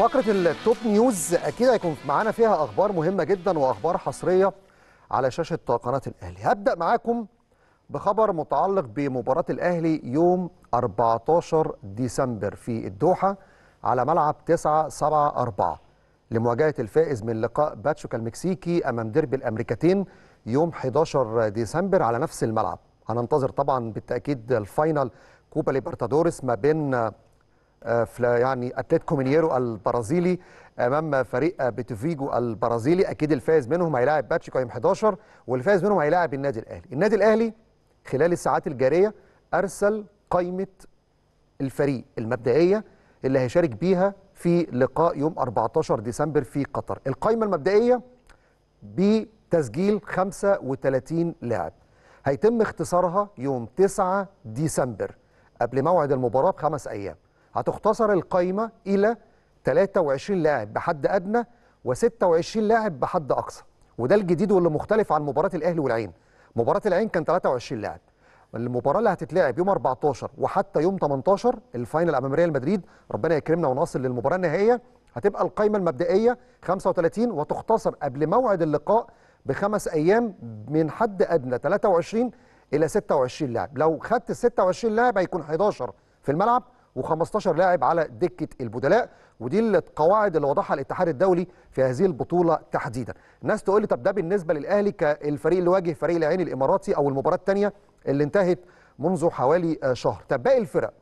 فقرة التوب نيوز أكيد هيكون معانا فيها أخبار مهمة جدا وأخبار حصرية على شاشة قناة الأهلي هبدأ معاكم بخبر متعلق بمباراة الأهلي يوم 14 ديسمبر في الدوحة على ملعب 9 7 4 لمواجهة الفائز من لقاء باتشوكا المكسيكي أمام ديربي الأمريكتين يوم 11 ديسمبر على نفس الملعب هننتظر طبعا بالتأكيد الفاينل كوبا ليبرتادوريس ما بين آه، يعني اتلتيكو مينيرو البرازيلي امام فريق آه، بتوفيجو البرازيلي اكيد الفائز منهم هيلاعب باتشيكو يوم 11 والفائز منهم هيلاعب النادي الاهلي النادي الاهلي خلال الساعات الجاريه ارسل قائمه الفريق المبدئيه اللي هيشارك بيها في لقاء يوم 14 ديسمبر في قطر القائمه المبدئيه بتسجيل 35 لاعب هيتم اختصارها يوم 9 ديسمبر قبل موعد المباراه بخمس ايام هتختصر القايمه الى 23 لاعب بحد ادنى و26 لاعب بحد اقصى وده الجديد واللي مختلف عن مباراه الاهلي والعين مباراه العين كان 23 لاعب المباراه اللي هتتلعب يوم 14 وحتى يوم 18 الفاينل امام ريال مدريد ربنا يكرمنا ونصل للمباراه النهائيه هتبقى القايمه المبدئيه 35 وتختصر قبل موعد اللقاء بخمس ايام من حد ادنى 23 الى 26 لاعب لو خدت 26 لاعب هيكون 11 في الملعب و15 لاعب على دكه البدلاء ودي القواعد اللي وضعها الاتحاد الدولي في هذه البطوله تحديدا الناس تقول لي طب ده بالنسبه للاهلي كالفريق اللي واجه فريق العين الاماراتي او المباراه الثانيه اللي انتهت منذ حوالي آه، شهر طب باقي الفرق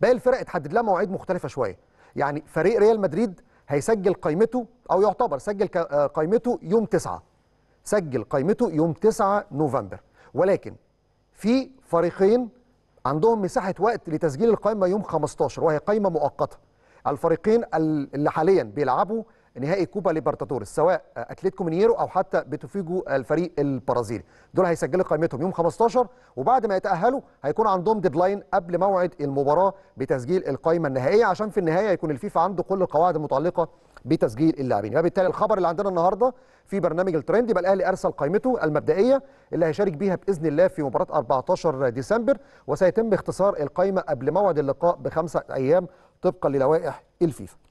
باقي الفرق اتحدد لها مواعيد مختلفه شويه يعني فريق ريال مدريد هيسجل قائمته او يعتبر سجل آه، قائمته يوم 9 سجل قائمته يوم 9 نوفمبر ولكن في فريقين عندهم مساحه وقت لتسجيل القائمه يوم 15 وهي قائمه مؤقته الفريقين اللي حاليا بيلعبوا نهائي كوبا ليبرتادوريس سواء اتلتيكو مينيرو او حتى بتوفيجو الفريق البرازيلي دول هيسجلوا قائمتهم يوم 15 وبعد ما يتاهلوا هيكون عندهم ديدلاين قبل موعد المباراه بتسجيل القائمه النهائيه عشان في النهايه يكون الفيفا عنده كل القواعد المتعلقه بتسجيل اللاعبين يبقى بالتالي الخبر اللي عندنا النهارده في برنامج الترند يبقى الاهلي ارسل قائمته المبدئيه اللي هيشارك بيها باذن الله في مباراه 14 ديسمبر وسيتم اختصار القائمه قبل موعد اللقاء بخمسه ايام طبقا للوائح الفيفا